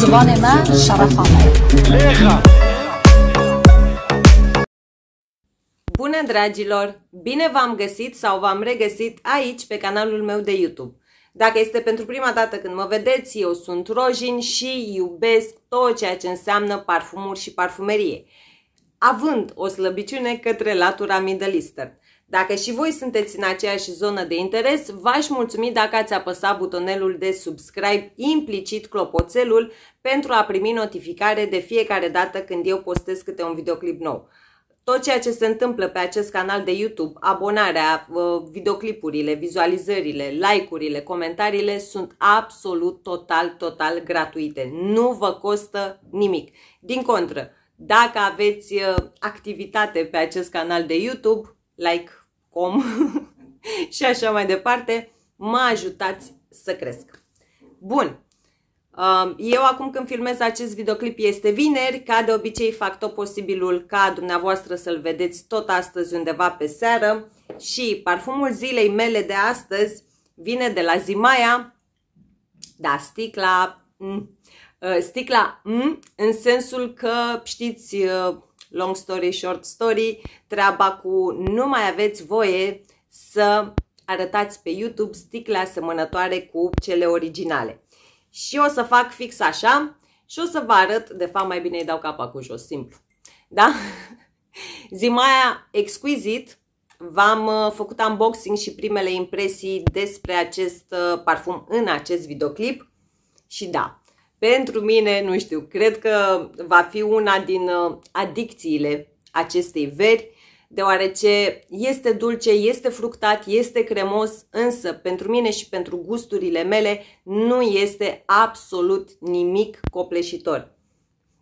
زبان من Bună dragilor! Bine v-am găsit sau v-am regăsit aici pe canalul meu de YouTube. Dacă este pentru prima dată când mă vedeți, eu sunt Rojin și iubesc tot ceea ce înseamnă parfumuri și parfumerie, având o slăbiciune către latura middle eastern. Dacă și voi sunteți în aceeași zonă de interes, v-aș mulțumi dacă ați apăsat butonelul de subscribe, implicit clopoțelul, pentru a primi notificare de fiecare dată când eu postez câte un videoclip nou. Tot ceea ce se întâmplă pe acest canal de YouTube, abonarea, videoclipurile, vizualizările, like-urile, comentariile sunt absolut total, total gratuite. Nu vă costă nimic. Din contră, dacă aveți uh, activitate pe acest canal de YouTube, like com și așa mai departe, mă ajutați să cresc. Bun, um, eu acum când filmez acest videoclip este vineri, ca de obicei fac tot posibilul ca dumneavoastră să-l vedeți tot astăzi undeva pe seară și parfumul zilei mele de astăzi vine de la Zimaia, da, sticla, uh, sticla în sensul că știți uh, long story, short story, treaba cu nu mai aveți voie să arătați pe YouTube sticle asemănătoare cu cele originale. Și o să fac fix așa și o să vă arăt, de fapt mai bine îi dau capa cu jos, simplu. Da? Zimaia exquisit, v-am uh, făcut unboxing și primele impresii despre acest uh, parfum în acest videoclip și da, pentru mine, nu știu, cred că va fi una din uh, adicțiile acestei veri, deoarece este dulce, este fructat, este cremos, însă pentru mine și pentru gusturile mele nu este absolut nimic copleșitor.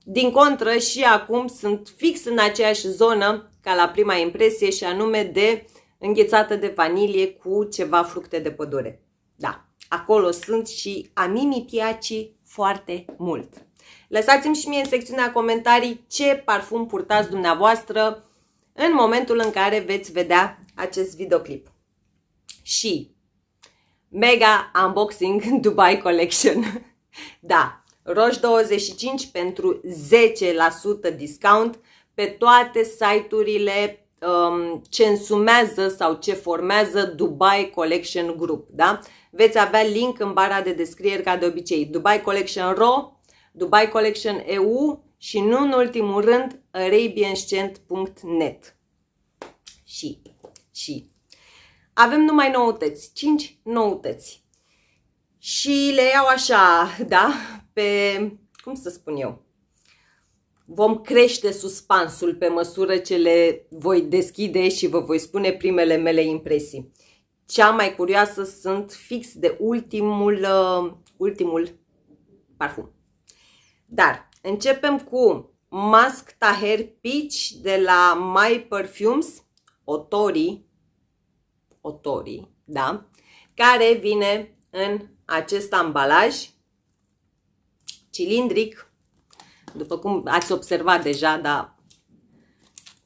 Din contră și acum sunt fix în aceeași zonă ca la prima impresie și anume de înghețată de vanilie cu ceva fructe de pădure. Da, acolo sunt și amimi foarte mult. Lăsați-mi și mie în secțiunea comentarii ce parfum purtați dumneavoastră în momentul în care veți vedea acest videoclip. Și mega unboxing Dubai Collection. da, Roș 25 pentru 10% discount pe toate site-urile um, ce însumează sau ce formează Dubai Collection Group, da? Veți avea link în bara de descriere ca de obicei. Dubai Collection RO, Dubai Collection EU și nu în ultimul rând arabianscent.net. Și, și. Avem numai noutăți, 5 noutăți. Și le iau așa, da, pe, cum să spun eu, vom crește suspansul pe măsură ce le voi deschide și vă voi spune primele mele impresii. Cea mai curioasă sunt fix de ultimul, uh, ultimul parfum. Dar începem cu Mask Taher Peach de la My Perfumes, Otori, Otori, da, care vine în acest ambalaj cilindric, după cum ați observat deja, da,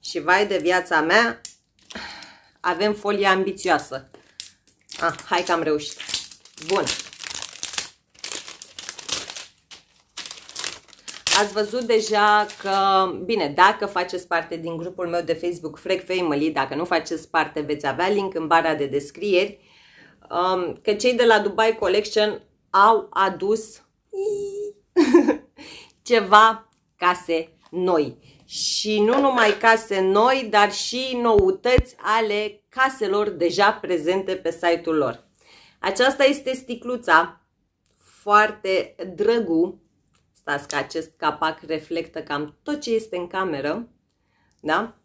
și vai de viața mea, avem folie ambițioasă. Ah, hai că am reușit. Bun. Ați văzut deja că, bine, dacă faceți parte din grupul meu de Facebook Freak Family, dacă nu faceți parte, veți avea link în bara de descrieri, um, că cei de la Dubai Collection au adus ceva case noi și nu numai case noi, dar și noutăți ale caselor deja prezente pe site-ul lor. Aceasta este sticluța, foarte drăgu. Stați că acest capac reflectă cam tot ce este în cameră. Da?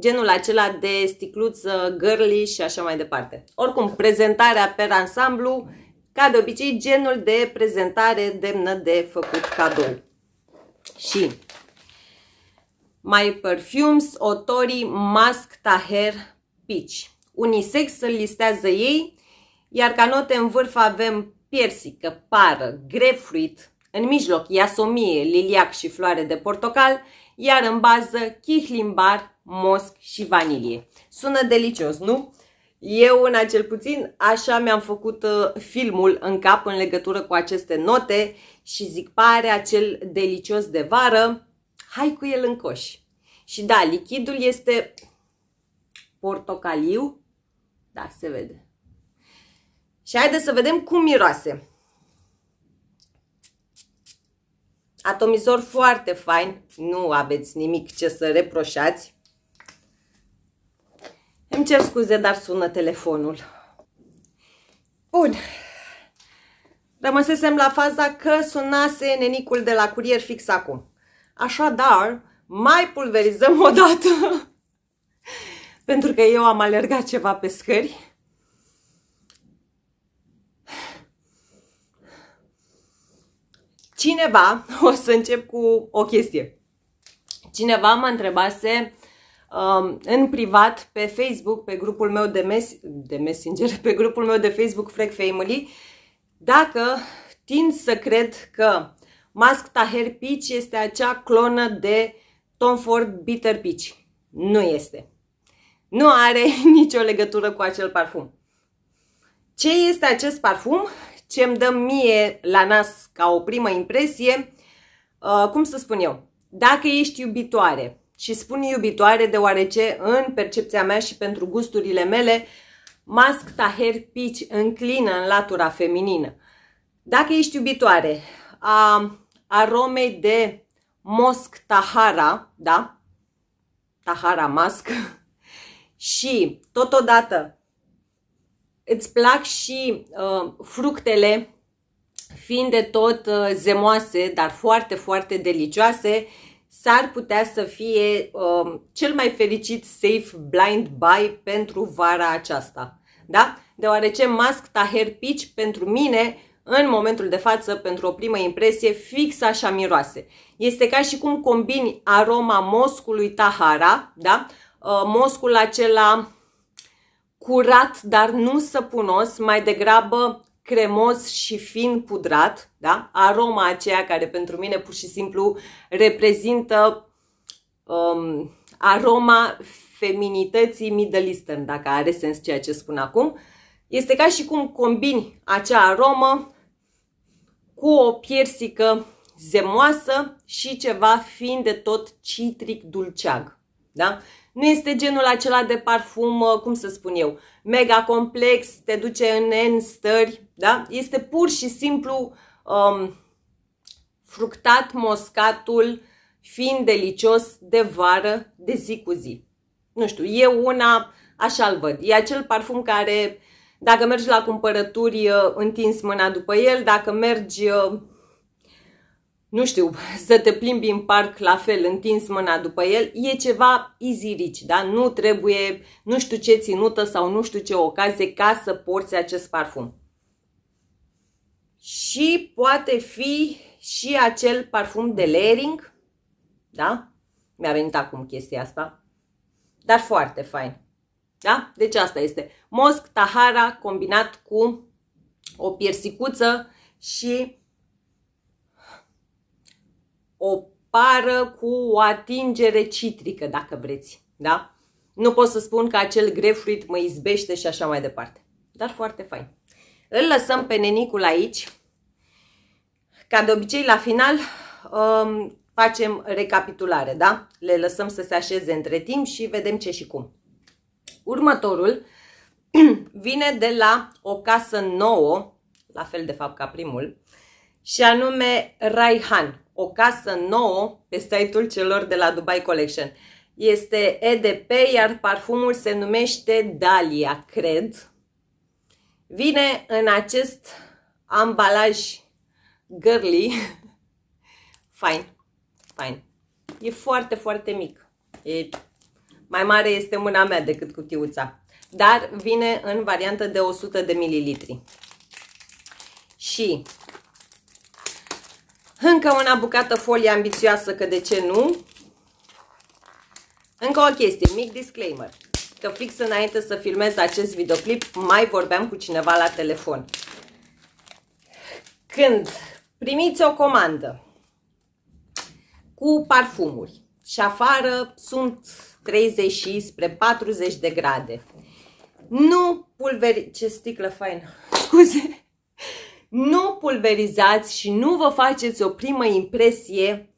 Genul acela de sticluță, girly și așa mai departe. Oricum, prezentarea pe ansamblu, ca de obicei, genul de prezentare demnă de făcut cadou. Și My Perfumes Otori Mask Taher Peach. Unisex îl listează ei, iar ca note în vârf avem piersică, pară, grapefruit, în mijloc iasomie, liliac și floare de portocal, iar în bază chihlimbar, mosc și vanilie. Sună delicios, nu? Eu, în acel puțin, așa mi-am făcut uh, filmul în cap în legătură cu aceste note și zic pare acel delicios de vară hai cu el în coș. Și da, lichidul este portocaliu, da, se vede. Și haideți să vedem cum miroase. Atomizor foarte fain, nu aveți nimic ce să reproșați. Îmi cer scuze, dar sună telefonul. Bun. Rămăsesem la faza că sunase nenicul de la curier fix acum. Așadar, mai pulverizăm o dată, pentru că eu am alergat ceva pe scări. Cineva, o să încep cu o chestie. Cineva mă întrebase um, în privat pe Facebook, pe grupul meu de, mes- de Messenger, pe grupul meu de Facebook Frec Family, dacă tind să cred că Mask Taher Peach este acea clonă de Tom Ford Bitter Peach. Nu este. Nu are nicio legătură cu acel parfum. Ce este acest parfum? Ce îmi dă mie la nas ca o primă impresie? Uh, cum să spun eu? Dacă ești iubitoare, și spun iubitoare deoarece în percepția mea și pentru gusturile mele, Mask Taher Peach înclină în latura feminină. Dacă ești iubitoare uh, aromei de mosc tahara, da? Tahara mask. și totodată îți plac și uh, fructele fiind de tot uh, zemoase, dar foarte, foarte delicioase, s-ar putea să fie uh, cel mai fericit safe blind buy pentru vara aceasta. Da? Deoarece Mask Taher Peach pentru mine în momentul de față, pentru o primă impresie, fix așa miroase. Este ca și cum combini aroma moscului tahara, da? Uh, moscul acela curat, dar nu săpunos, mai degrabă cremos și fin pudrat, da? aroma aceea care pentru mine pur și simplu reprezintă um, aroma feminității Middle Eastern, dacă are sens ceea ce spun acum. Este ca și cum combini acea aromă cu o piersică zemoasă și ceva fin de tot citric dulceag. Da? Nu este genul acela de parfum, uh, cum să spun eu, mega complex, te duce în N stări, da? Este pur și simplu um, fructat moscatul, fiind delicios de vară, de zi cu zi. Nu știu, e una, așa-l văd. E acel parfum care dacă mergi la cumpărături, uh, întins mâna după el, dacă mergi, uh, nu știu, să te plimbi în parc la fel, întins mâna după el, e ceva easy da? Nu trebuie nu știu ce ținută sau nu știu ce ocazie ca să porți acest parfum. Și poate fi și acel parfum de layering, da? Mi-a venit acum chestia asta, dar foarte fain. Da? Deci asta este mosc, tahara combinat cu o piersicuță și o pară cu o atingere citrică, dacă vreți. Da? Nu pot să spun că acel grefruit mă izbește și așa mai departe. Dar foarte fain. Îl lăsăm pe nenicul aici. Ca de obicei, la final um, facem recapitulare, da? Le lăsăm să se așeze între timp și vedem ce și cum. Următorul vine de la o casă nouă, la fel de fapt ca primul, și anume Raihan, o casă nouă pe site-ul celor de la Dubai Collection. Este EDP, iar parfumul se numește Dalia, cred. Vine în acest ambalaj girly. Fain, fain. E foarte, foarte mic. E mai mare este mâna mea decât cutiuța. Dar vine în variantă de 100 de mililitri. Și încă una bucată folie ambițioasă, că de ce nu? Încă o chestie, mic disclaimer. Că fix înainte să filmez acest videoclip, mai vorbeam cu cineva la telefon. Când primiți o comandă cu parfumuri și afară sunt 30 spre 40 de grade. Nu pulveri... Ce sticlă faină! Scuze! Nu pulverizați și nu vă faceți o primă impresie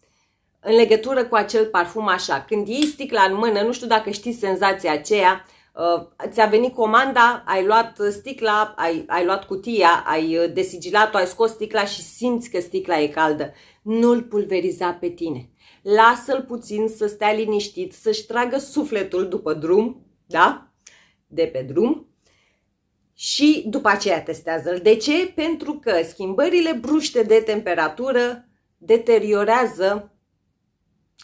în legătură cu acel parfum așa. Când iei sticla în mână, nu știu dacă știți senzația aceea, uh, ți-a venit comanda, ai luat sticla, ai, ai luat cutia, ai uh, desigilat-o, ai scos sticla și simți că sticla e caldă. Nu-l pulveriza pe tine lasă-l puțin să stea liniștit, să-și tragă sufletul după drum, da? De pe drum. Și după aceea testează-l. De ce? Pentru că schimbările bruște de temperatură deteriorează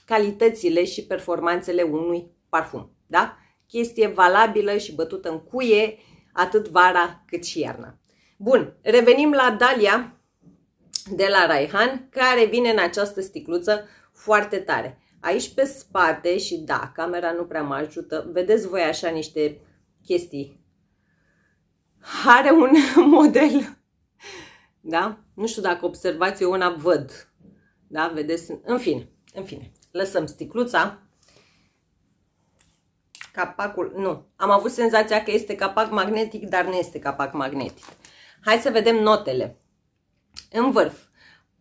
calitățile și performanțele unui parfum, da? Chestie valabilă și bătută în cuie atât vara cât și iarna. Bun, revenim la Dalia de la Raihan, care vine în această sticluță foarte tare. Aici pe spate și da, camera nu prea mă ajută, vedeți voi așa niște chestii. Are un model, da? Nu știu dacă observați, eu una văd, da? Vedeți? În fine, în fine. Lăsăm sticluța. Capacul, nu. Am avut senzația că este capac magnetic, dar nu este capac magnetic. Hai să vedem notele. În vârf,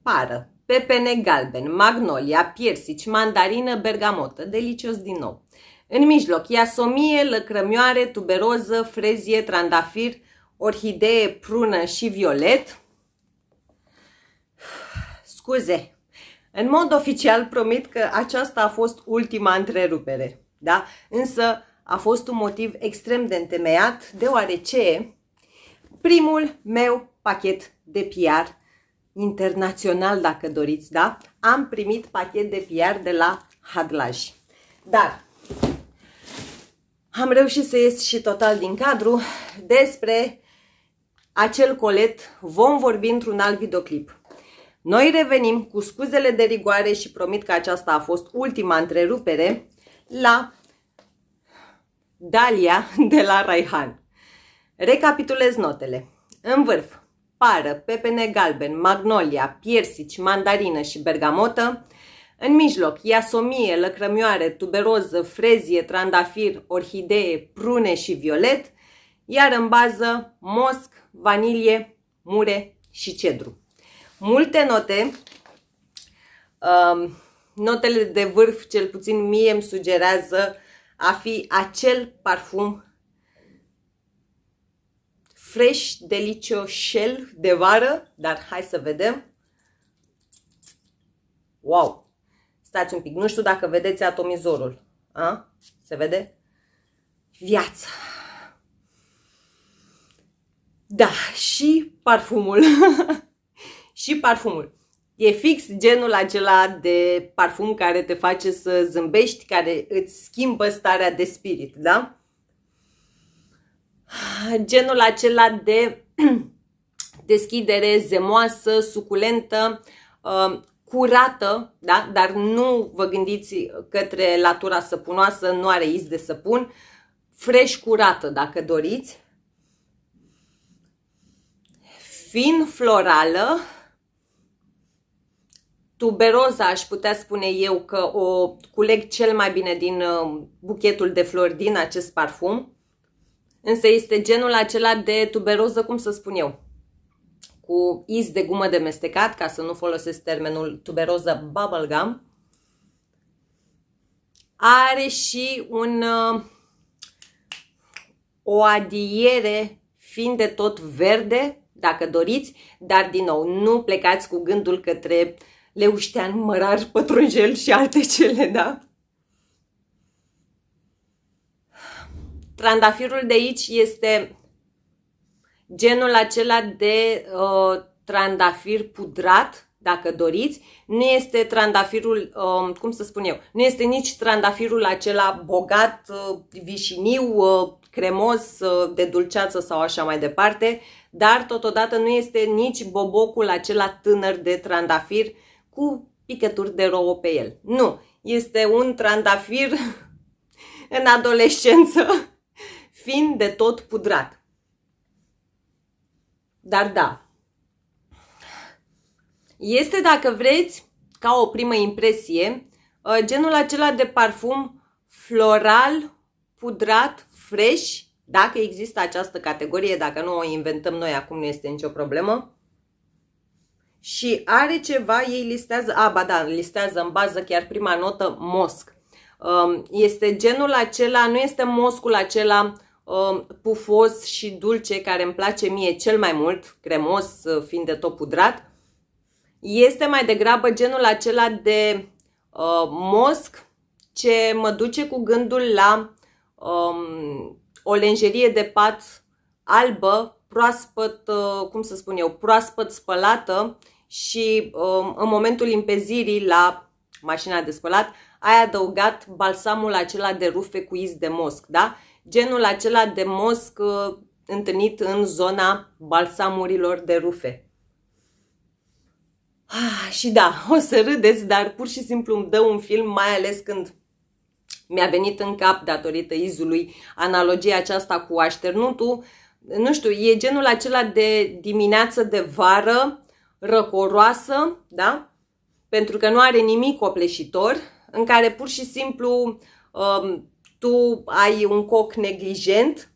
pară, pepene galben, magnolia, piersici, mandarină, bergamotă, delicios din nou. În mijloc, iasomie, lăcrămioare, tuberoză, frezie, trandafir, orhidee, prună și violet. Scuze, în mod oficial promit că aceasta a fost ultima întrerupere, da? Însă a fost un motiv extrem de întemeiat, deoarece primul meu pachet de PR internațional, dacă doriți, da? Am primit pachet de PR de la Hadlaj. Dar am reușit să ies și total din cadru despre acel colet. Vom vorbi într-un alt videoclip. Noi revenim cu scuzele de rigoare și promit că aceasta a fost ultima întrerupere la Dalia de la Raihan. Recapitulez notele. În vârf, pară, pepene galben, magnolia, piersici, mandarină și bergamotă, în mijloc, iasomie, lăcrămioare, tuberoză, frezie, trandafir, orhidee, prune și violet, iar în bază mosc, vanilie, mure și cedru. Multe note, um, notele de vârf, cel puțin mie îmi sugerează a fi acel parfum fresh, shell de vară, dar hai să vedem. Wow! Stați un pic, nu știu dacă vedeți atomizorul. A? Se vede? Viață! Da, și parfumul. și parfumul. E fix genul acela de parfum care te face să zâmbești, care îți schimbă starea de spirit, da? genul acela de deschidere zemoasă, suculentă, uh, curată, da? dar nu vă gândiți către latura săpunoasă, nu are iz de săpun, fresh curată dacă doriți, fin florală, tuberoza aș putea spune eu că o culeg cel mai bine din uh, buchetul de flori din acest parfum, Însă este genul acela de tuberoză, cum să spun eu, cu iz de gumă de mestecat, ca să nu folosesc termenul tuberoză bubblegum. Are și un, uh, o adiere fiind de tot verde, dacă doriți, dar din nou, nu plecați cu gândul către leuștean, mărar, pătrunjel și alte cele, da? Trandafirul de aici este genul acela de uh, trandafir pudrat, dacă doriți. Nu este trandafirul, uh, cum să spun eu, nu este nici trandafirul acela bogat, uh, vișiniu, uh, cremos, uh, de dulceață sau așa mai departe, dar totodată nu este nici bobocul acela tânăr de trandafir cu picături de rouă pe el. Nu, este un trandafir în adolescență fiind de tot pudrat. Dar da, este, dacă vreți, ca o primă impresie, uh, genul acela de parfum floral, pudrat, fresh, dacă există această categorie, dacă nu o inventăm noi acum nu este nicio problemă. Și are ceva, ei listează, a, ba da, listează în bază chiar prima notă mosc. Um, este genul acela, nu este moscul acela Um, pufos și dulce care îmi place mie cel mai mult, cremos uh, fiind de tot pudrat, este mai degrabă genul acela de uh, mosc ce mă duce cu gândul la um, o lenjerie de pat albă, proaspăt, uh, cum să spun eu, proaspăt spălată și um, în momentul impezirii la mașina de spălat ai adăugat balsamul acela de rufe cu iz de mosc, da? genul acela de mosc uh, întâlnit în zona balsamurilor de rufe. Ah, și da, o să râdeți, dar pur și simplu îmi dă un film, mai ales când mi-a venit în cap, datorită izului, analogia aceasta cu așternutul. Nu știu, e genul acela de dimineață de vară, răcoroasă, da? Pentru că nu are nimic copleșitor, în care pur și simplu um, tu ai un coc neglijent,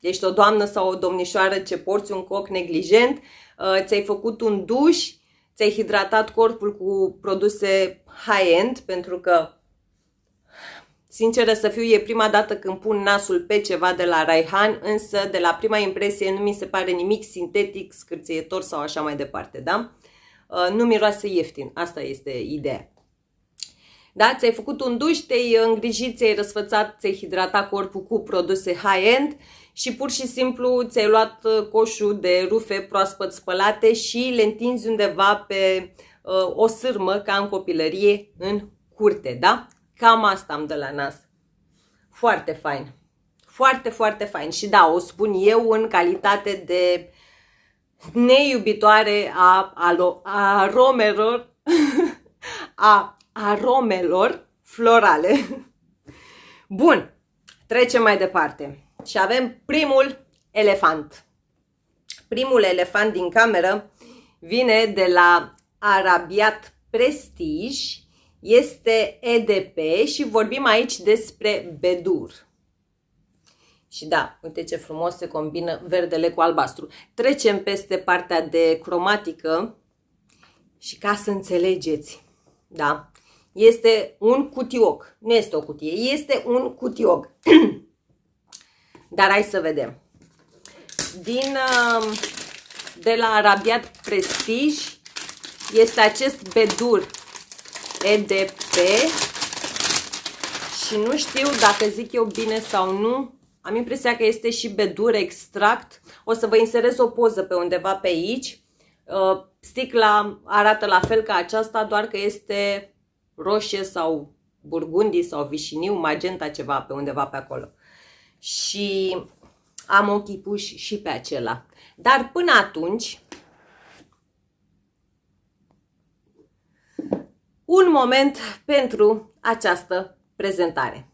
ești o doamnă sau o domnișoară ce porți un coc neglijent, uh, ți-ai făcut un duș, ți-ai hidratat corpul cu produse high-end, pentru că, sinceră să fiu, e prima dată când pun nasul pe ceva de la Raihan, însă de la prima impresie nu mi se pare nimic sintetic, scârțietor sau așa mai departe, da? Uh, nu miroase ieftin, asta este ideea. Da? Ți-ai făcut un duș, te-ai îngrijit, ți-ai răsfățat, ți-ai hidratat corpul cu produse high-end și pur și simplu ți-ai luat uh, coșul de rufe proaspăt spălate și le întinzi undeva pe uh, o sârmă ca în copilărie în curte, da? Cam asta am de la nas. Foarte fain. Foarte, foarte fain. Și da, o spun eu în calitate de neiubitoare a, a, a romelor, a aromelor florale. Bun, trecem mai departe. Și avem primul elefant. Primul elefant din cameră vine de la Arabiat Prestige, este EDP și vorbim aici despre bedur. Și da, uite ce frumos se combină verdele cu albastru. Trecem peste partea de cromatică și ca să înțelegeți, da, este un cutioc. Nu este o cutie, este un cutioc. Dar hai să vedem. Din, um, de la Arabiat Prestige este acest bedur EDP și nu știu dacă zic eu bine sau nu. Am impresia că este și bedur extract. O să vă inserez o poză pe undeva pe aici. Uh, sticla arată la fel ca aceasta, doar că este roșie sau burgundii sau vișiniu, magenta ceva pe undeva pe acolo. Și am ochii puși și pe acela. Dar până atunci, un moment pentru această prezentare.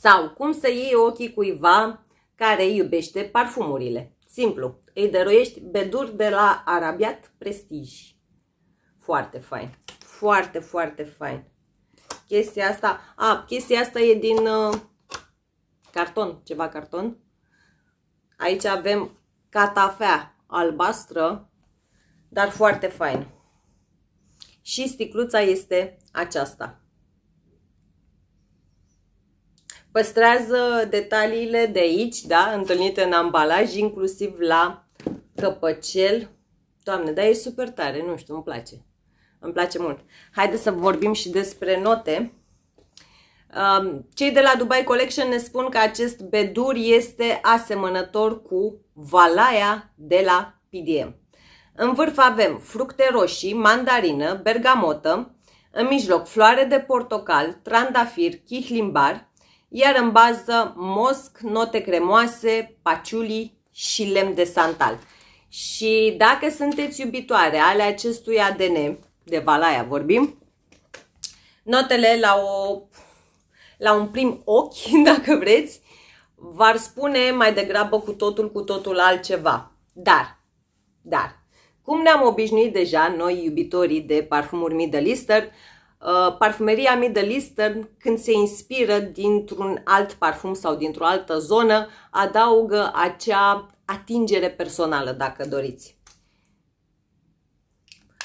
Sau cum să iei ochii cuiva care iubește parfumurile. Simplu, îi dăruiești beduri de la Arabiat Prestige. Foarte fain foarte, foarte fain. Chestia asta, a, chestia asta e din uh, carton, ceva carton. Aici avem catafea albastră, dar foarte fain. Și sticluța este aceasta. Păstrează detaliile de aici, da, întâlnite în ambalaj, inclusiv la căpăcel. Doamne, dar e super tare, nu știu, îmi place. Îmi place mult. Haideți să vorbim și despre note. Um, cei de la Dubai Collection ne spun că acest bedur este asemănător cu valaia de la PDM. În vârf avem fructe roșii, mandarină, bergamotă, în mijloc floare de portocal, trandafir, chihlimbar, iar în bază mosc, note cremoase, paciuli și lemn de santal. Și dacă sunteți iubitoare ale acestui ADN, de Valaia vorbim, notele la, o, la un prim ochi, dacă vreți, v-ar spune mai degrabă cu totul, cu totul altceva. Dar, dar, cum ne-am obișnuit deja noi iubitorii de parfumuri Middle Eastern, uh, parfumeria Middle Eastern, când se inspiră dintr-un alt parfum sau dintr-o altă zonă, adaugă acea atingere personală, dacă doriți.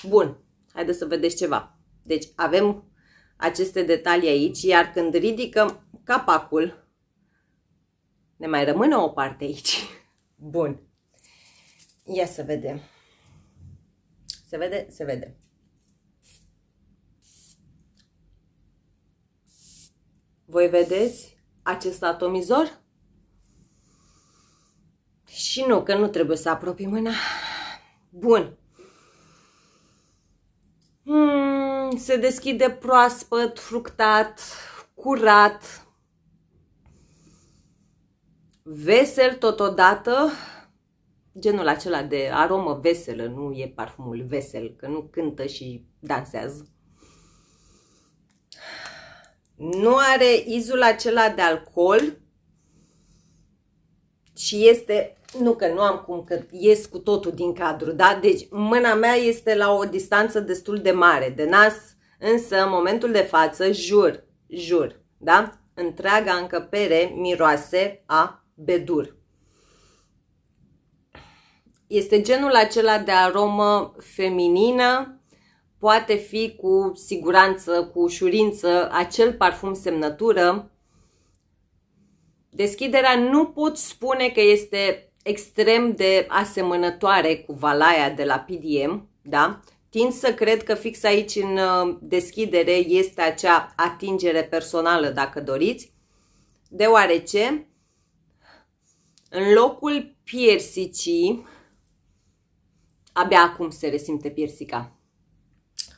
Bun, Haideți să vedeți ceva. Deci avem aceste detalii aici, iar când ridicăm capacul, ne mai rămâne o parte aici. Bun. Ia să vedem. Se vede? Se vede. Voi vedeți acest atomizor? Și nu, că nu trebuie să apropii mâna. Bun. Hmm, se deschide proaspăt, fructat, curat, vesel totodată, genul acela de aromă veselă, nu e parfumul vesel, că nu cântă și dansează. Nu are izul acela de alcool, și este, nu că nu am cum, că ies cu totul din cadru, da? Deci mâna mea este la o distanță destul de mare de nas, însă în momentul de față, jur, jur, da? Întreaga încăpere miroase a bedur. Este genul acela de aromă feminină, poate fi cu siguranță, cu ușurință, acel parfum semnătură, deschiderea nu pot spune că este extrem de asemănătoare cu valaia de la PDM, da? Tind să cred că fix aici în uh, deschidere este acea atingere personală, dacă doriți, deoarece în locul piersicii, abia acum se resimte piersica,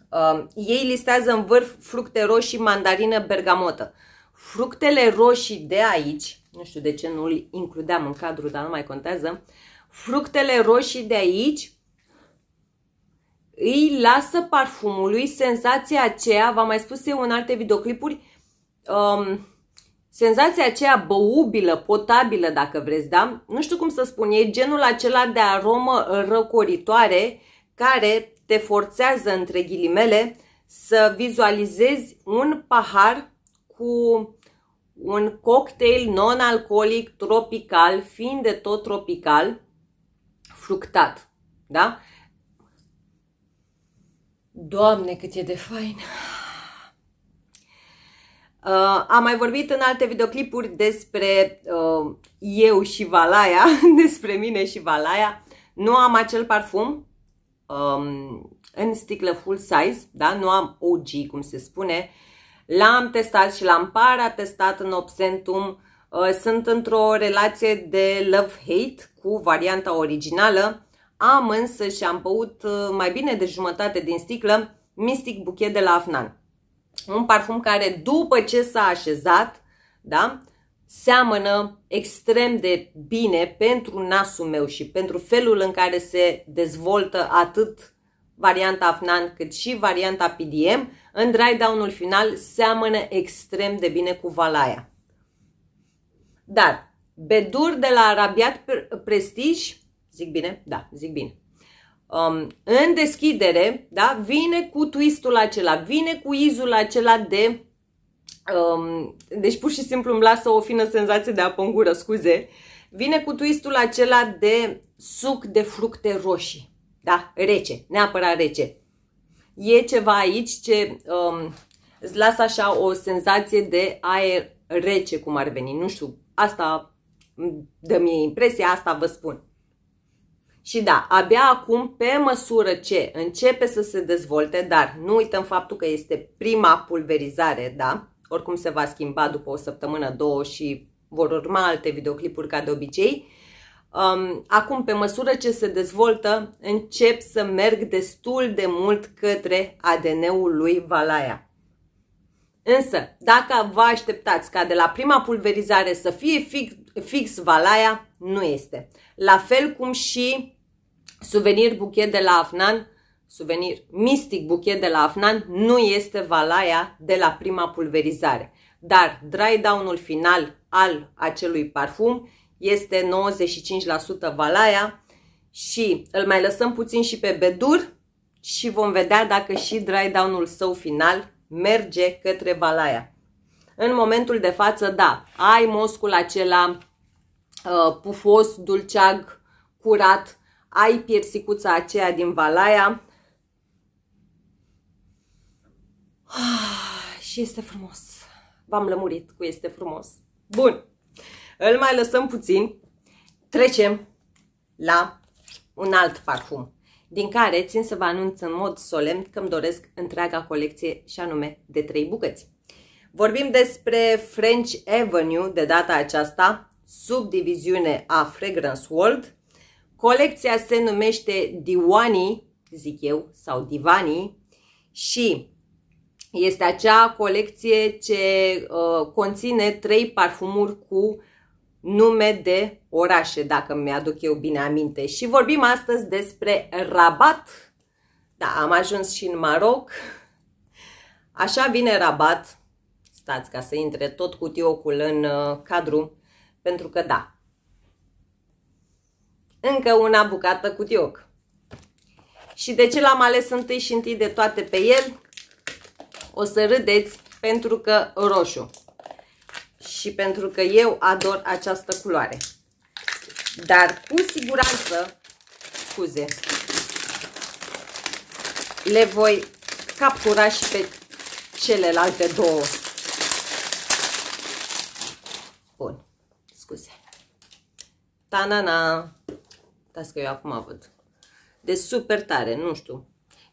uh, ei listează în vârf fructe roșii, mandarină, bergamotă. Fructele roșii de aici nu știu de ce nu îl includeam în cadru, dar nu mai contează, fructele roșii de aici îi lasă parfumului senzația aceea, v-am mai spus eu în alte videoclipuri, um, senzația aceea băubilă, potabilă, dacă vreți, da? Nu știu cum să spun, e genul acela de aromă răcoritoare care te forțează, între ghilimele, să vizualizezi un pahar cu un cocktail non-alcoolic tropical, fiind de tot tropical, fructat. Da? Doamne, cât e de fain! Uh, am mai vorbit în alte videoclipuri despre uh, eu și Valaia, despre mine și Valaia. Nu am acel parfum um, în sticlă full size, da? nu am OG, cum se spune, uh, L-am testat și l-am paratestat în obsentum. Uh, sunt într-o relație de love-hate cu varianta originală. Am însă și am băut uh, mai bine de jumătate din sticlă Mystic Bouquet de la Afnan. Un parfum care după ce s-a așezat, da, seamănă extrem de bine pentru nasul meu și pentru felul în care se dezvoltă atât varianta Afnan cât și varianta PDM, în dry down-ul final seamănă extrem de bine cu Valaia. Dar Bedur de la Arabiat Prestige, zic bine? Da, zic bine. Um, în deschidere, da, vine cu twistul acela, vine cu izul acela de um, deci pur și simplu îmi lasă o fină senzație de apă în gură, scuze. Vine cu twistul acela de suc de fructe roșii. Da, rece, neapărat rece. E ceva aici ce um, îți lasă așa o senzație de aer rece, cum ar veni. Nu știu, asta dă mie impresia, asta vă spun. Și da, abia acum, pe măsură ce începe să se dezvolte, dar nu uităm faptul că este prima pulverizare, da? Oricum se va schimba după o săptămână, două și vor urma alte videoclipuri ca de obicei. Um, acum, pe măsură ce se dezvoltă, încep să merg destul de mult către ADN-ul lui Valaia. Însă, dacă vă așteptați ca de la prima pulverizare să fie fix, fix Valaia, nu este. La fel cum și suvenir buchet de la Afnan, suvenir mistic buchet de la Afnan, nu este Valaia de la prima pulverizare. Dar dry down-ul final al acelui parfum este 95% valaia și îl mai lăsăm puțin și pe bedur și vom vedea dacă și dry down-ul său final merge către valaia. În momentul de față, da, ai moscul acela uh, pufos, dulceag, curat, ai piersicuța aceea din valaia ah, și este frumos. V-am lămurit cu este frumos. Bun! Îl mai lăsăm puțin. Trecem la un alt parfum, din care țin să vă anunț în mod solemn că îmi doresc întreaga colecție și anume de trei bucăți. Vorbim despre French Avenue de data aceasta, subdiviziune a Fragrance World. Colecția se numește Diwani, zic eu, sau Divani și este acea colecție ce uh, conține trei parfumuri cu nume de orașe, dacă mi-aduc eu bine aminte. Și vorbim astăzi despre Rabat. Da, am ajuns și în Maroc. Așa vine Rabat. Stați ca să intre tot cutiocul în uh, cadru, pentru că da. Încă una bucată cutioc. Și de ce l-am ales întâi și întâi de toate pe el? O să râdeți pentru că roșu și pentru că eu ador această culoare. Dar cu siguranță, scuze, le voi captura și pe celelalte două. Bun, scuze. Ta-na-na! Da că eu acum văd. De super tare, nu știu.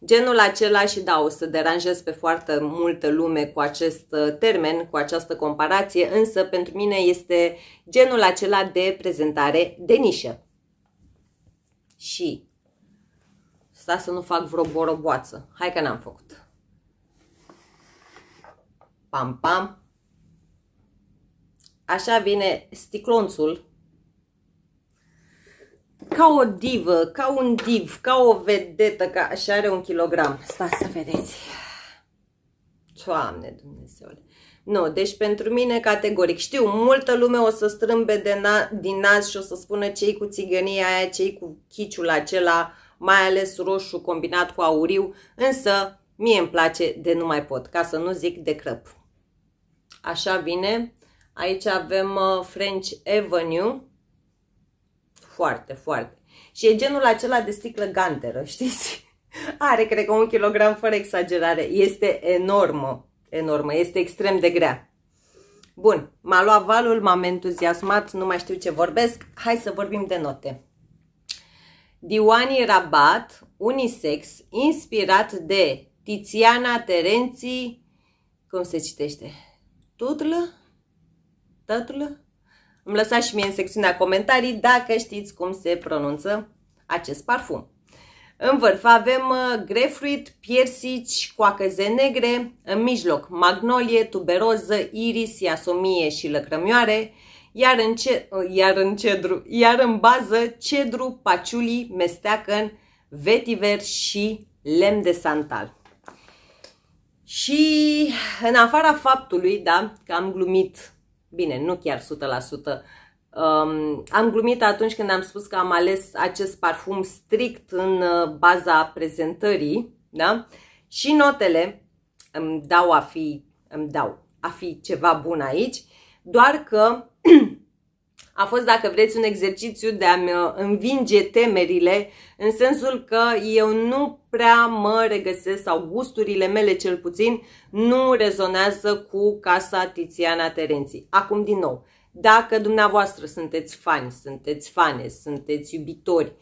Genul acela și da, o să deranjez pe foarte multă lume cu acest uh, termen, cu această comparație, însă pentru mine este genul acela de prezentare de nișă. Și sta să nu fac vreo boroboață. Hai că n-am făcut. Pam, pam. Așa vine sticlonțul ca o divă, ca un div, ca o vedetă, ca... și are un kilogram. Stați să vedeți. Doamne Dumnezeule! Nu, deci pentru mine categoric. Știu, multă lume o să strâmbe de na- din nas și o să spună cei cu țigănia aia, cei cu chiciul acela, mai ales roșu combinat cu auriu, însă mie îmi place de nu mai pot, ca să nu zic de crăp. Așa vine. Aici avem uh, French Avenue foarte, foarte. Și e genul acela de sticlă ganteră, știți? Are, cred că, un kilogram fără exagerare. Este enormă, enormă, este extrem de grea. Bun, m-a luat valul, m-am entuziasmat, nu mai știu ce vorbesc. Hai să vorbim de note. Diwani Rabat, unisex, inspirat de Tiziana Terenții, cum se citește? Tutlă? Tătlă? Îmi lăsați și mie în secțiunea comentarii dacă știți cum se pronunță acest parfum. În vârf avem uh, grefruit, piersici, coacăze negre, în mijloc magnolie, tuberoză, iris, iasomie și lăcrămioare, iar în, ce, uh, iar în, cedru, iar în bază cedru, paciulii, mesteacăn, vetiver și lemn de santal. Și în afara faptului, da, că am glumit Bine, nu chiar 100%. Um, am glumit atunci când am spus că am ales acest parfum strict în uh, baza prezentării, da? Și notele îmi dau a fi, îmi dau a fi ceva bun aici, doar că a fost, dacă vreți, un exercițiu de a-mi uh, învinge temerile, în sensul că eu nu prea mă regăsesc sau gusturile mele cel puțin nu rezonează cu casa Tiziana Terenții. Acum din nou, dacă dumneavoastră sunteți fani, sunteți fane, sunteți iubitori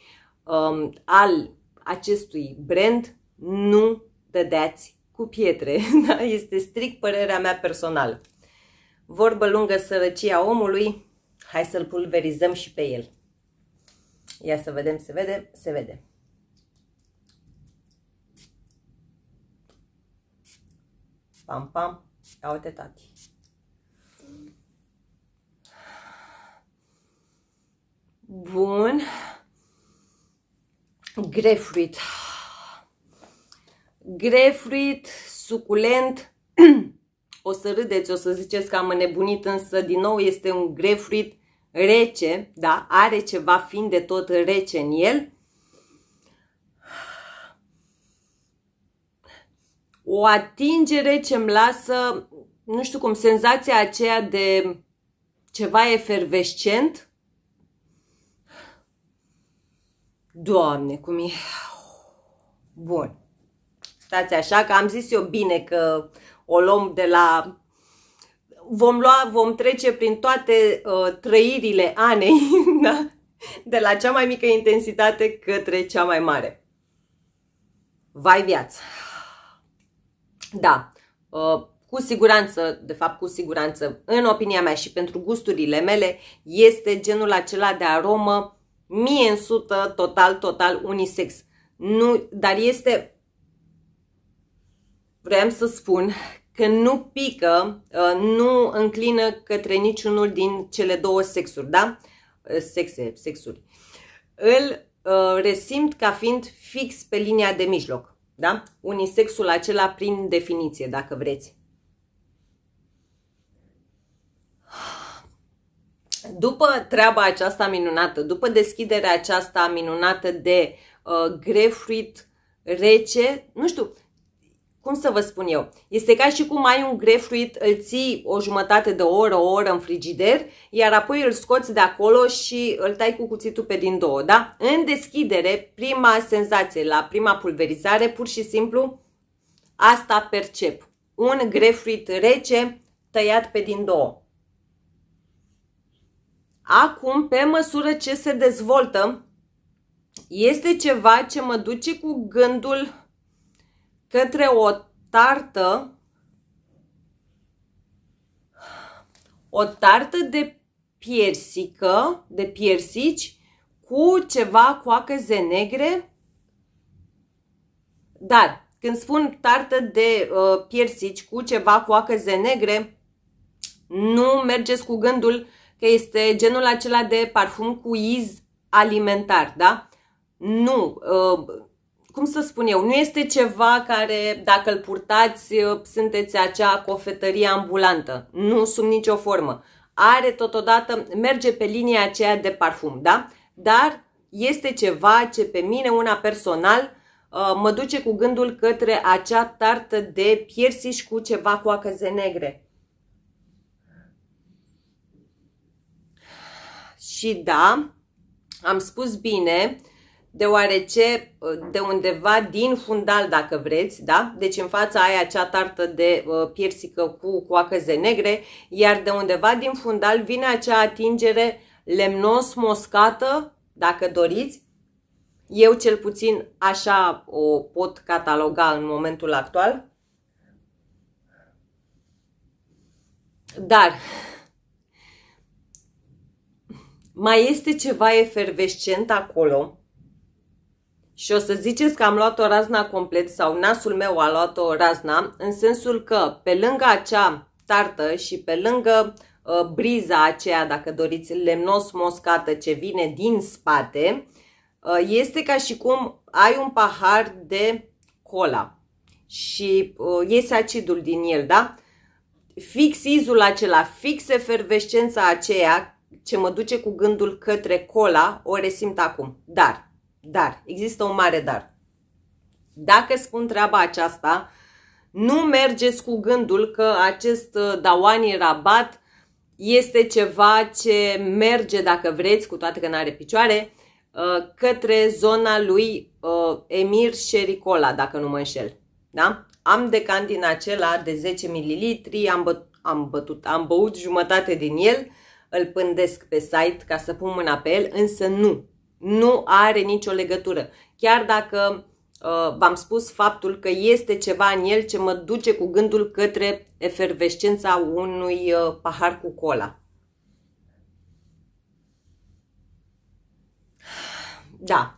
um, al acestui brand, nu dădeați cu pietre. Da? Este strict părerea mea personală. Vorbă lungă sărăcia omului, hai să-l pulverizăm și pe el. Ia să vedem, se vede, se vede. Pam, pam. Ia uite, tati. Bun. Grefruit. Grefruit, suculent. o să râdeți, o să ziceți că am înnebunit, însă din nou este un grefruit rece, da, are ceva fiind de tot rece în el o atingere ce îmi lasă, nu știu cum, senzația aceea de ceva efervescent. Doamne, cum e... Bun. Stați așa că am zis eu bine că o luăm de la... Vom lua, vom trece prin toate uh, trăirile anei, da? de la cea mai mică intensitate către cea mai mare. Vai viață! Da, da. Uh, cu siguranță, de fapt cu siguranță, în opinia mea și pentru gusturile mele, este genul acela de aromă mie în sută total, total unisex. Nu, dar este, vreau să spun, că nu pică, uh, nu înclină către niciunul din cele două sexuri, da? Uh, sexe, sexuri. Îl resimt ca fiind fix pe linia de mijloc da? Unisexul acela prin definiție, dacă vreți. După treaba aceasta minunată, după deschiderea aceasta minunată de uh, grefruit rece, nu știu, cum să vă spun eu, este ca și cum ai un grefruit, îl ții o jumătate de oră, o oră în frigider, iar apoi îl scoți de acolo și îl tai cu cuțitul pe din două, da? În deschidere, prima senzație, la prima pulverizare, pur și simplu, asta percep. Un grefruit rece tăiat pe din două. Acum, pe măsură ce se dezvoltă, este ceva ce mă duce cu gândul către o tartă o tartă de piersică, de piersici cu ceva coacăze negre. Dar când spun tartă de uh, piersici cu ceva coacăze negre, nu mergeți cu gândul că este genul acela de parfum cu iz alimentar, da? Nu, uh, cum să spun eu, nu este ceva care, dacă îl purtați, uh, sunteți acea cofetărie ambulantă. Nu, sub nicio formă. Are totodată, merge pe linia aceea de parfum, da? Dar este ceva ce pe mine, una personal, uh, mă duce cu gândul către acea tartă de piersiș cu ceva cu acăze negre. Și da, am spus bine, deoarece uh, de undeva din fundal, dacă vreți, da? deci în fața ai acea tartă de uh, piersică cu coacăze negre, iar de undeva din fundal vine acea atingere lemnos-moscată, dacă doriți. Eu cel puțin așa o pot cataloga în momentul actual. Dar mai este ceva efervescent acolo și o să ziceți că am luat o razna complet sau nasul meu a luat o razna, în sensul că pe lângă acea tartă și pe lângă uh, briza aceea, dacă doriți, lemnos moscată ce vine din spate, uh, este ca și cum ai un pahar de cola și uh, iese acidul din el, da? Fix izul acela, fix efervescența aceea ce mă duce cu gândul către cola, o resimt acum. Dar dar, există un mare dar. Dacă spun treaba aceasta, nu mergeți cu gândul că acest uh, Dawani Rabat este ceva ce merge, dacă vreți, cu toate că nu are picioare, uh, către zona lui uh, Emir Sherikola, dacă nu mă înșel. Da? Am decant din acela de 10 ml, am, bă, am, bătut, am băut jumătate din el, îl pândesc pe site ca să pun mâna pe el, însă nu nu are nicio legătură. Chiar dacă uh, v-am spus faptul că este ceva în el ce mă duce cu gândul către efervescența unui uh, pahar cu cola. Da.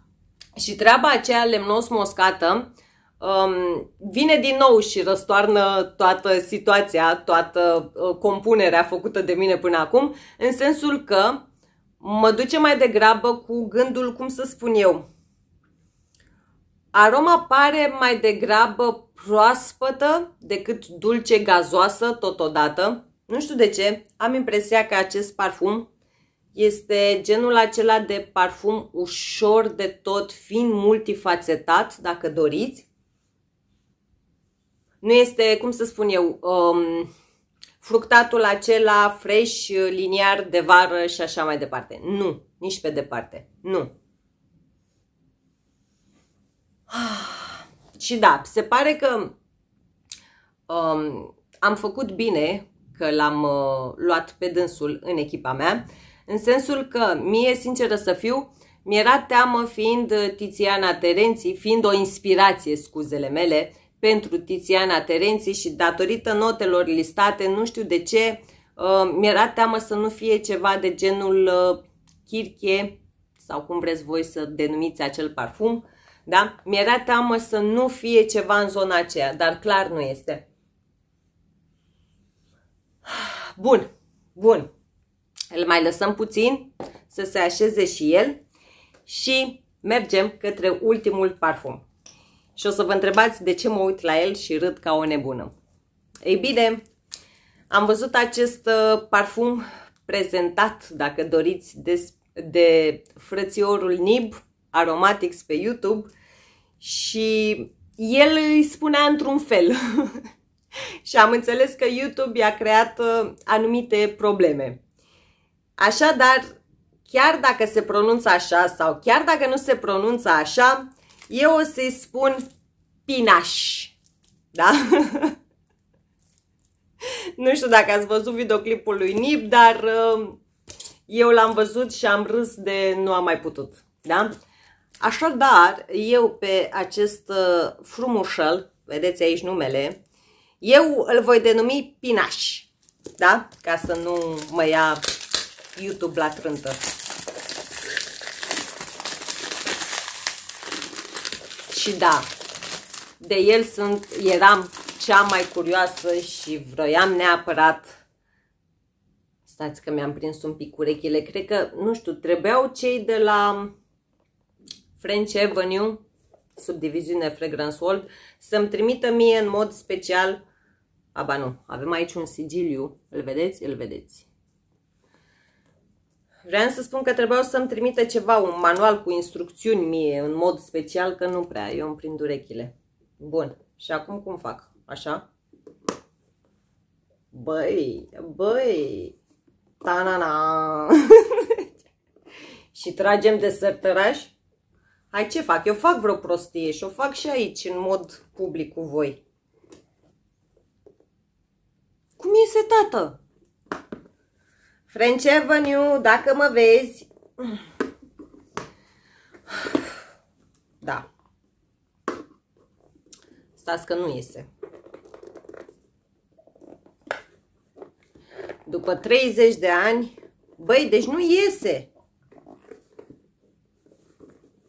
Și treaba aceea lemnos moscată um, vine din nou și răstoarnă toată situația, toată uh, compunerea făcută de mine până acum, în sensul că mă duce mai degrabă cu gândul, cum să spun eu, aroma pare mai degrabă proaspătă decât dulce gazoasă totodată. Nu știu de ce, am impresia că acest parfum este genul acela de parfum ușor de tot, fiind multifacetat, dacă doriți. Nu este, cum să spun eu, um, fructatul acela fresh, liniar, de vară și așa mai departe. Nu, nici pe departe. Nu. Și da, se pare că um, am făcut bine că l-am uh, luat pe dânsul în echipa mea, în sensul că mie, sinceră să fiu, mi-era teamă fiind uh, Tiziana Terenții, fiind o inspirație, scuzele mele, pentru Tiziana Terenții și datorită notelor listate, nu știu de ce, uh, mi-era teamă să nu fie ceva de genul uh, chirche sau cum vreți voi să denumiți acel parfum, da? Mi-era teamă să nu fie ceva în zona aceea, dar clar nu este. Bun, bun. Îl mai lăsăm puțin să se așeze și el și mergem către ultimul parfum. Și o să vă întrebați de ce mă uit la el și râd ca o nebună. Ei bine, am văzut acest uh, parfum prezentat, dacă doriți, de, de frățiorul Nib Aromatics pe YouTube și el îi spunea într-un fel. și am înțeles că YouTube i-a creat uh, anumite probleme. Așadar, chiar dacă se pronunță așa sau chiar dacă nu se pronunță așa, eu o să-i spun pinaș. Da? nu știu dacă ați văzut videoclipul lui Nip, dar um, eu l-am văzut și am râs de nu am mai putut. Da? Așadar, eu pe acest uh, frumușel, vedeți aici numele, eu îl voi denumi pinaș. Da? Ca să nu mă ia YouTube la trântă. și da, de el sunt, eram cea mai curioasă și vroiam neapărat. Stați că mi-am prins un pic urechile. Cred că, nu știu, trebuiau cei de la French Avenue, subdiviziune Fragrance World, să-mi trimită mie în mod special Aba nu, avem aici un sigiliu, îl vedeți? Îl vedeți. Vreau să spun că trebuia să-mi trimite ceva, un manual cu instrucțiuni mie, în mod special, că nu prea, eu îmi prind urechile. Bun, și acum cum fac? Așa? Băi, băi, ta-na-na! și tragem de sărtăraș? Hai, ce fac? Eu fac vreo prostie și o fac și aici, în mod public cu voi. Cum e setată? French Avenue, dacă mă vezi... Da. Stați că nu iese. După 30 de ani... Băi, deci nu iese.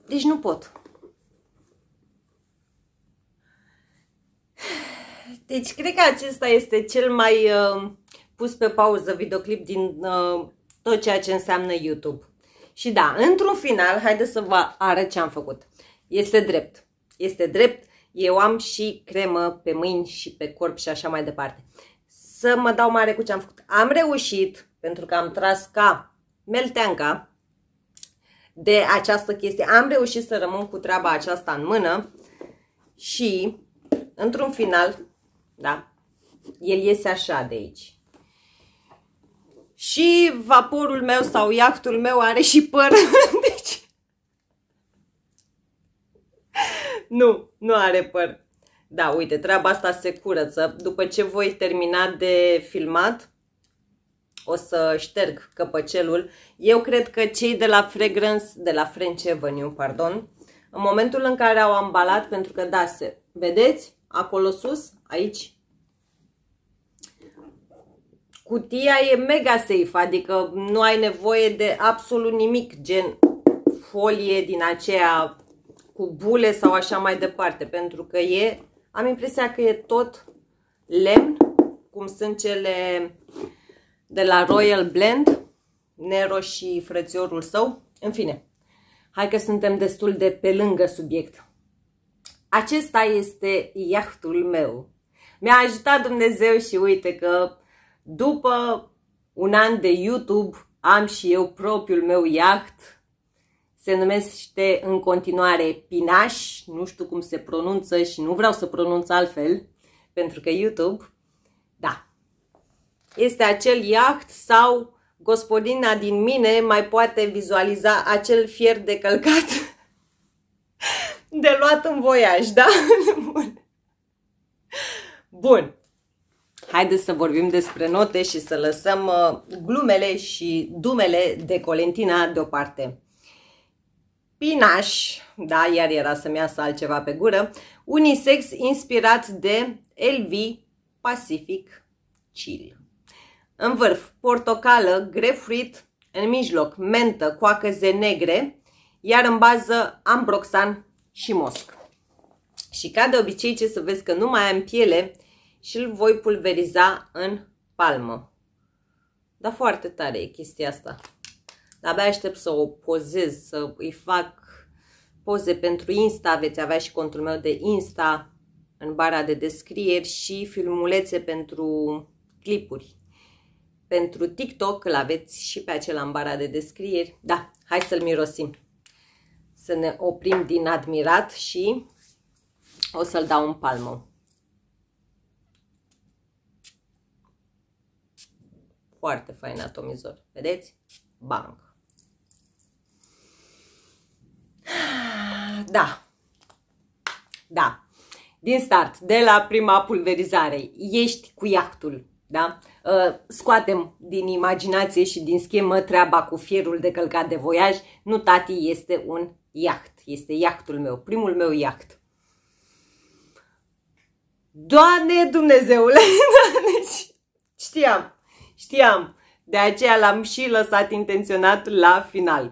Deci nu pot. Deci cred că acesta este cel mai... Uh, pus pe pauză videoclip din uh, tot ceea ce înseamnă YouTube. Și da, într-un final, haideți să vă arăt ce am făcut. Este drept. Este drept. Eu am și cremă pe mâini și pe corp și așa mai departe. Să mă dau mare cu ce am făcut. Am reușit, pentru că am tras ca melteanca de această chestie, am reușit să rămân cu treaba aceasta în mână și, într-un final, da, el iese așa de aici și vaporul meu sau iahtul meu are și păr. Deci... Nu, nu are păr. Da, uite, treaba asta se curăță. După ce voi termina de filmat, o să șterg căpăcelul. Eu cred că cei de la Fragrance, de la French Avenue, pardon, în momentul în care au ambalat, pentru că da, se, vedeți? Acolo sus, aici, Cutia e mega safe, adică nu ai nevoie de absolut nimic, gen folie din aceea cu bule sau așa mai departe, pentru că e, am impresia că e tot lemn, cum sunt cele de la Royal Blend, Nero și frățiorul său. În fine, hai că suntem destul de pe lângă subiect. Acesta este iahtul meu. Mi-a ajutat Dumnezeu și uite că după un an de YouTube am și eu propriul meu iaht. Se numește în continuare Pinaș, nu știu cum se pronunță și nu vreau să pronunț altfel, pentru că YouTube, da. Este acel iaht sau gospodina din mine mai poate vizualiza acel fier de călcat de luat în voiaj, da? Bun haideți să vorbim despre note și să lăsăm uh, glumele și dumele de Colentina deoparte. Pinaș, da, iar era să-mi iasă altceva pe gură, unisex inspirat de LV Pacific Chill. În vârf, portocală, grefruit, în mijloc, mentă, coacăze negre, iar în bază, ambroxan și mosc. Și ca de obicei, ce să vezi că nu mai am piele, și îl voi pulveriza în palmă. Dar foarte tare e chestia asta. Abia aștept să o pozez, să îi fac poze pentru Insta, veți avea și contul meu de Insta în bara de descrieri și filmulețe pentru clipuri. Pentru TikTok îl aveți și pe acela în bara de descrieri. Da, hai să-l mirosim. Să ne oprim din admirat și o să-l dau în palmă. Foarte fain atomizor. Vedeți? Bang! Da. Da. Din start, de la prima pulverizare, ești cu iactul, da? Uh, scoatem din imaginație și din schemă treaba cu fierul de călcat de voiaj. Nu, tati, este un iaht. Este iactul meu, primul meu iaht. Doamne Dumnezeule! Deci, știam, Știam, de aceea l-am și lăsat intenționat la final.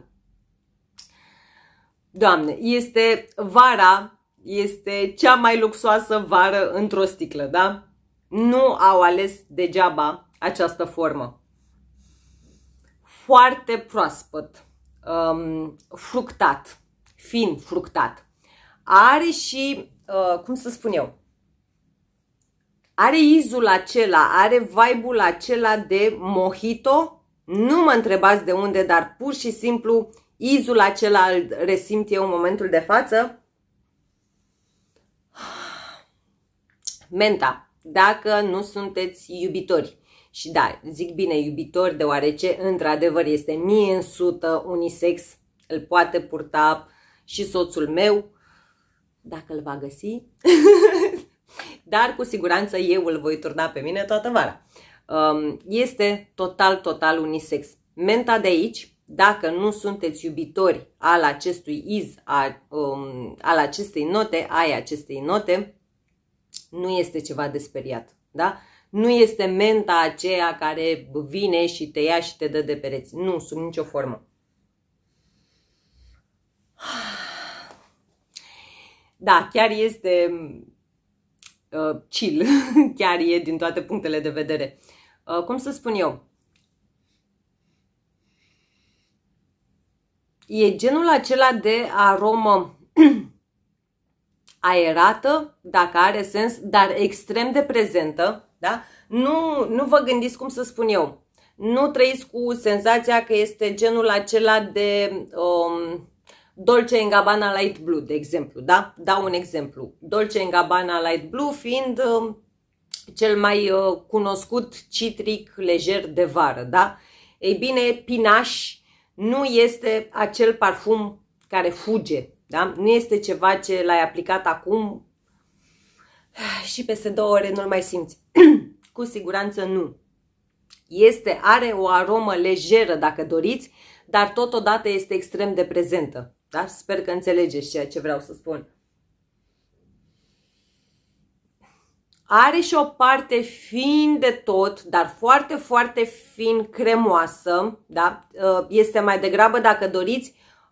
Doamne, este vara, este cea mai luxoasă vară într-o sticlă, da? Nu au ales degeaba această formă. Foarte proaspăt, um, fructat, fin fructat. Are și, uh, cum să spun eu, are izul acela, are vibe-ul acela de mojito? Nu mă întrebați de unde, dar pur și simplu izul acela îl resimt eu în momentul de față. Menta, dacă nu sunteți iubitori. Și da, zic bine iubitori, deoarece într-adevăr este mie în sută unisex, îl poate purta și soțul meu, dacă îl va găsi. dar cu siguranță eu îl voi turna pe mine toată vara. Um, este total, total unisex. Menta de aici, dacă nu sunteți iubitori al acestui iz, um, al, acestei note, ai acestei note, nu este ceva de speriat. Da? Nu este menta aceea care vine și te ia și te dă de pereți. Nu, sub nicio formă. Da, chiar este uh, chill, chiar e din toate punctele de vedere. Uh, cum să spun eu? E genul acela de aromă aerată, dacă are sens, dar extrem de prezentă, da? Nu, nu vă gândiți cum să spun eu. Nu trăiți cu senzația că este genul acela de um, Dolce Gabbana Light Blue, de exemplu, da? Dau un exemplu. Dolce Gabbana Light Blue fiind uh, cel mai uh, cunoscut citric lejer de vară, da? Ei bine, pinaș nu este acel parfum care fuge, da? Nu este ceva ce l-ai aplicat acum și peste două ore nu-l mai simți. Cu siguranță nu. Este, are o aromă lejeră dacă doriți, dar totodată este extrem de prezentă. Da? Sper că înțelegeți ceea ce vreau să spun. Are și o parte fin de tot, dar foarte, foarte fin cremoasă. Da? Uh, este mai degrabă, dacă doriți,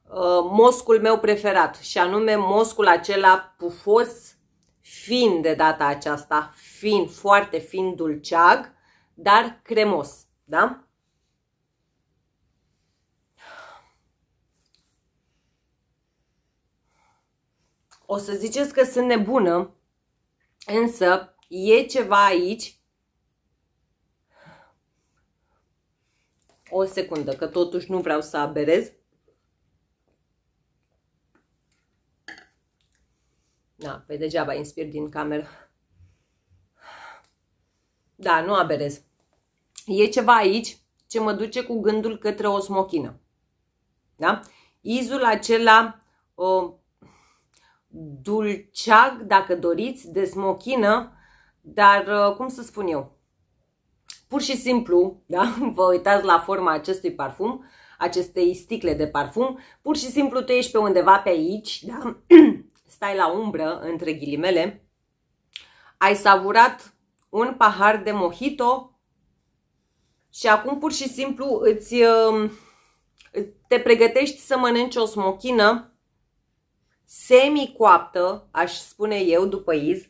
uh, moscul meu preferat și anume moscul acela pufos, fin de data aceasta, fin, foarte fin dulceag, dar cremos, da? O să ziceți că sunt nebună, însă e ceva aici. O secundă, că totuși nu vreau să aberez. Da, pe degeaba inspir din cameră. Da, nu aberez. E ceva aici ce mă duce cu gândul către o smochină. Da? Izul acela uh, dulceag, dacă doriți, de smochină, dar uh, cum să spun eu, pur și simplu, da? vă uitați la forma acestui parfum, acestei sticle de parfum, pur și simplu tu ești pe undeva pe aici, da? stai la umbră, între ghilimele, ai savurat un pahar de mojito și acum pur și simplu îți, um, te pregătești să mănânci o smochină semi-coaptă, aș spune eu, după iz.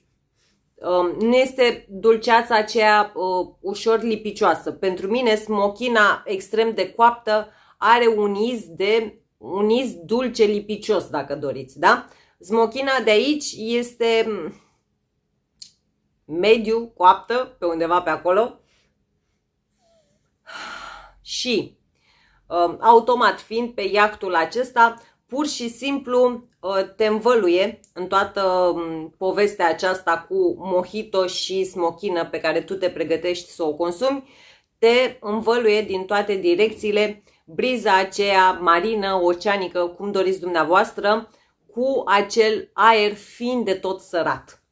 Um, nu este dulceața aceea uh, ușor lipicioasă. Pentru mine, smochina extrem de coaptă are un iz, de, un iz dulce lipicios, dacă doriți, da? Smochina de aici este mm, mediu, coaptă, pe undeva pe acolo. Și um, automat fiind pe iactul acesta, pur și simplu uh, te învăluie în toată um, povestea aceasta cu mojito și smochină pe care tu te pregătești să o consumi, te învăluie din toate direcțiile briza aceea marină, oceanică, cum doriți dumneavoastră, cu acel aer fin de tot sărat.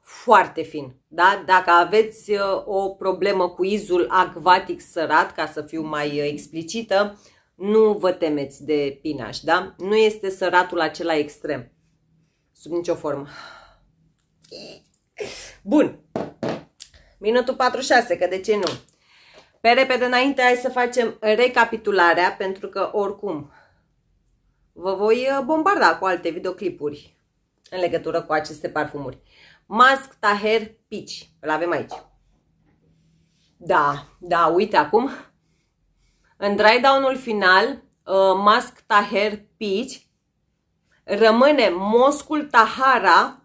Foarte fin. Da? Dacă aveți uh, o problemă cu izul acvatic sărat, ca să fiu mai uh, explicită, nu vă temeți de pinaș, da? Nu este săratul acela extrem. Sub nicio formă. Bun. Minutul 46, că de ce nu? Pe repede înainte hai să facem recapitularea, pentru că oricum vă voi uh, bombarda cu alte videoclipuri în legătură cu aceste parfumuri. Mask Taher Peach, îl avem aici. Da, da, uite acum, în dry down-ul final, uh, Mask Taher Peach, rămâne Moscul Tahara,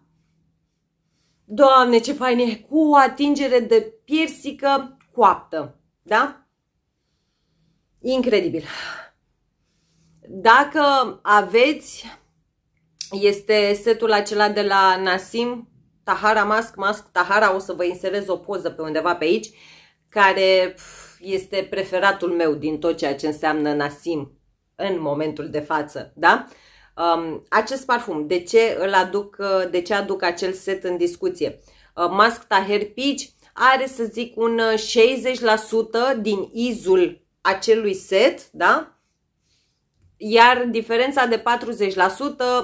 Doamne, ce fain e! Cu atingere de piersică coaptă. Da? Incredibil! Dacă aveți, este setul acela de la Nasim, Tahara Mask, Mask Tahara, o să vă inserez o poză pe undeva pe aici, care pf, este preferatul meu din tot ceea ce înseamnă Nasim în momentul de față, da? Um, acest parfum, de ce îl aduc, uh, de ce aduc acel set în discuție? Uh, Mask Taher Peach are, să zic, un 60% uh, din izul acelui set, da? Iar diferența de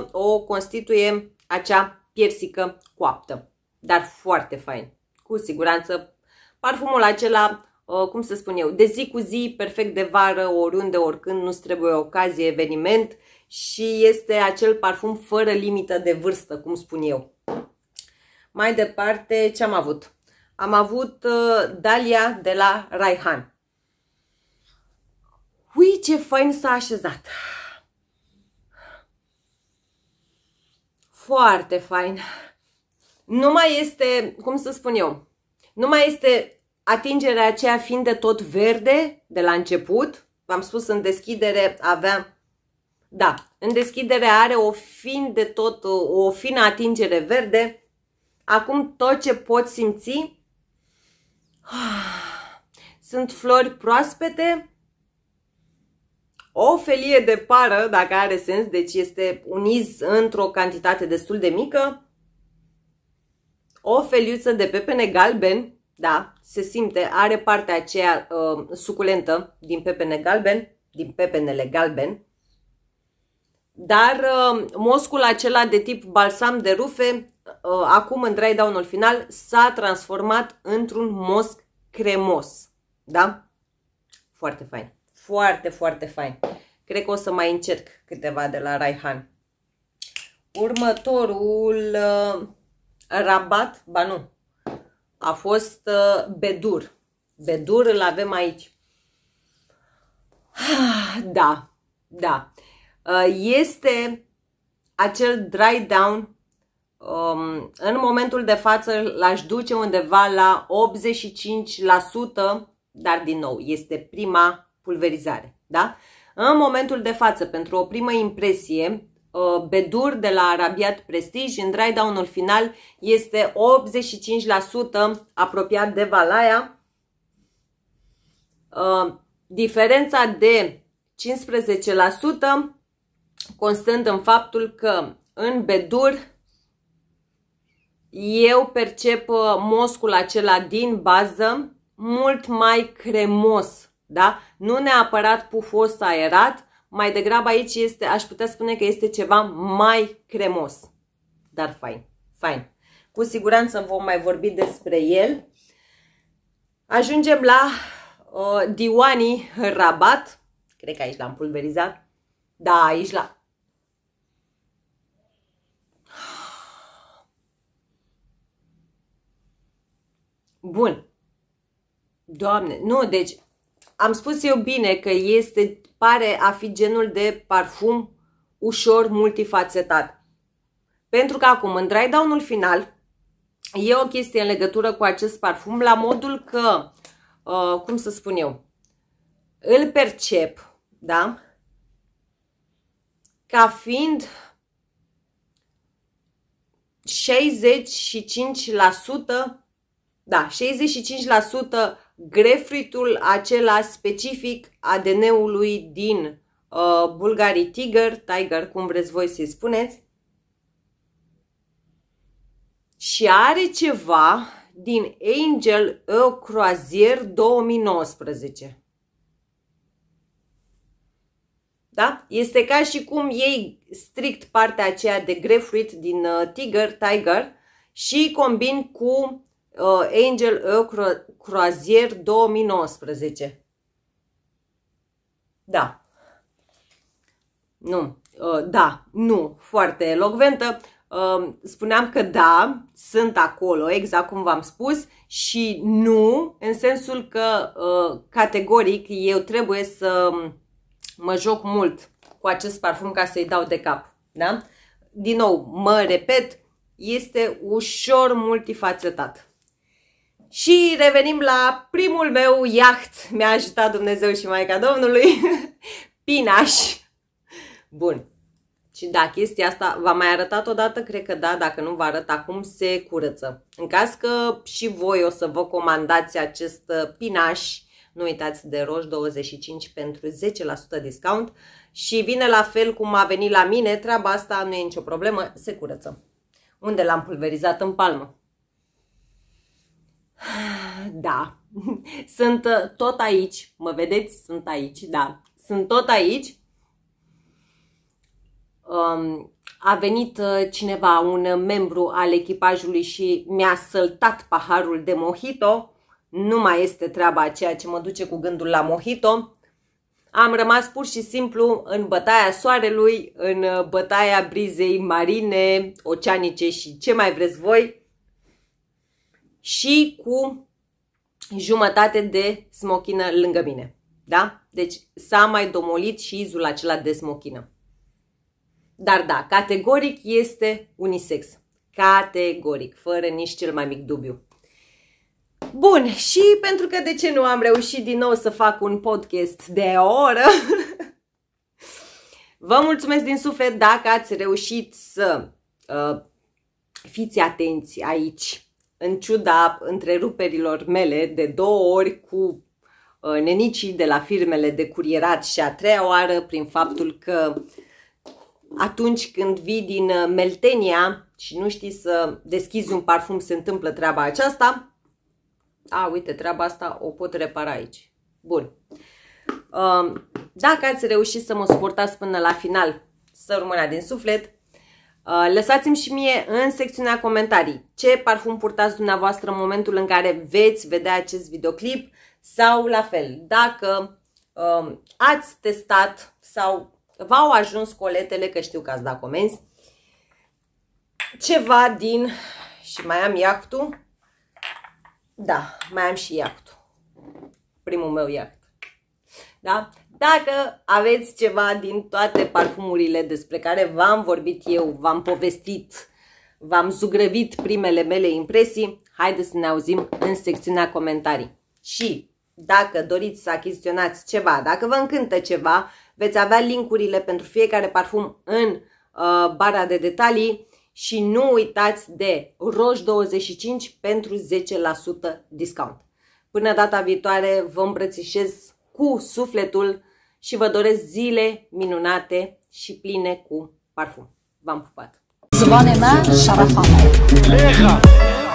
40% o constituie acea piersică coaptă, dar foarte fain. Cu siguranță parfumul acela Uh, cum să spun eu, de zi cu zi, perfect de vară, oriunde, oricând, nu trebuie ocazie, eveniment și este acel parfum fără limită de vârstă, cum spun eu. Mai departe, ce am avut? Am avut uh, Dalia de la Raihan. Ui, ce fain s-a așezat! Foarte fain! Nu mai este, cum să spun eu, nu mai este atingerea aceea fiind de tot verde de la început, v-am spus în deschidere avea, da, în deschidere are o fin de tot, o, fină atingere verde, acum tot ce pot simți sunt flori proaspete, o felie de pară, dacă are sens, deci este un iz într-o cantitate destul de mică, o feliuță de pepene galben, da, se simte, are partea aceea uh, suculentă din pepene galben, din pepenele galben, dar uh, moscul acela de tip balsam de rufe, uh, acum în dry down-ul final, s-a transformat într-un mosc cremos, da? Foarte fain, foarte, foarte fain. Cred că o să mai încerc câteva de la Raihan. Următorul uh, rabat, ba nu, a fost uh, Bedur. Bedur îl avem aici. Ah, da, da. Uh, este acel dry down um, în momentul de față l-aș duce undeva la 85%, dar din nou, este prima pulverizare, da? În momentul de față, pentru o primă impresie, Uh, Bedur de la Arabiat Prestige în dry down-ul final este 85% apropiat de Valaia. Uh, diferența de 15% constând în faptul că în Bedur eu percep uh, moscul acela din bază mult mai cremos, da? Nu neapărat pufos aerat, mai degrabă aici este, aș putea spune că este ceva mai cremos, dar fain, fain. Cu siguranță vom mai vorbi despre el. Ajungem la uh, Diwani Rabat. Cred că aici l-am pulverizat. Da, aici la... Bun. Doamne, nu, deci am spus eu bine că este pare a fi genul de parfum ușor multifacetat. Pentru că acum, în dry down-ul final, e o chestie în legătură cu acest parfum, la modul că, uh, cum să spun eu, îl percep, da? Ca fiind 65%, da, 65% grefritul acela specific ADN-ului din uh, Bulgarii Tiger, Tiger, cum vreți voi să-i spuneți, și are ceva din Angel E Croisier 2019. Da? Este ca și cum ei strict partea aceea de grefruit din uh, Tiger, Tiger și combin cu uh, Angel Eu uh, Croazier 2019. Da. Nu. Uh, da. Nu. Foarte elogventă. Uh, spuneam că da, sunt acolo, exact cum v-am spus, și nu, în sensul că uh, categoric eu trebuie să mă joc mult cu acest parfum ca să-i dau de cap. Da? Din nou, mă repet, este ușor multifacetat. Și revenim la primul meu iaht. Mi-a ajutat Dumnezeu și Maica Domnului. Pinaș. Bun. Și da, chestia asta v-am mai arătat odată, cred că da, dacă nu vă arăt acum, se curăță. În caz că și voi o să vă comandați acest uh, pinaș, nu uitați de roș 25 pentru 10% discount și vine la fel cum a venit la mine, treaba asta nu e nicio problemă, se curăță. Unde l-am pulverizat în palmă. Da, sunt uh, tot aici. Mă vedeți? Sunt aici, da. Sunt tot aici. Um, a venit uh, cineva, un membru al echipajului și mi-a săltat paharul de mojito. Nu mai este treaba ceea ce mă duce cu gândul la mojito. Am rămas pur și simplu în bătaia soarelui, în uh, bătaia brizei marine, oceanice și ce mai vreți voi și cu jumătate de smochină lângă mine. Da? Deci s-a mai domolit și izul acela de smochină. Dar da, categoric este unisex. Categoric, fără nici cel mai mic dubiu. Bun, și pentru că de ce nu am reușit din nou să fac un podcast de o oră, vă mulțumesc din suflet dacă ați reușit să uh, fiți atenți aici în ciuda întreruperilor mele de două ori cu uh, nenicii de la firmele de curierat și a treia oară prin faptul că atunci când vii din uh, Meltenia și nu știi să deschizi un parfum, se întâmplă treaba aceasta. A, uite, treaba asta o pot repara aici. Bun. Uh, dacă ați reușit să mă suportați până la final, să rămână din suflet, Uh, lăsați-mi și mie în secțiunea comentarii ce parfum purtați dumneavoastră în momentul în care veți vedea acest videoclip sau la fel, dacă um, ați testat sau v-au ajuns coletele, că știu că ați dat comenzi, ceva din, și mai am iactul, da, mai am și iactul, primul meu iact, da? Dacă aveți ceva din toate parfumurile despre care v-am vorbit eu, v-am povestit, v-am zugrăvit primele mele impresii, haideți să ne auzim în secțiunea comentarii. Și dacă doriți să achiziționați ceva, dacă vă încântă ceva, veți avea linkurile pentru fiecare parfum în uh, bara de detalii și nu uitați de roș 25 pentru 10% discount. Până data viitoare vă îmbrățișez cu sufletul și vă doresc zile minunate și pline cu parfum. V-am pupat! زبان من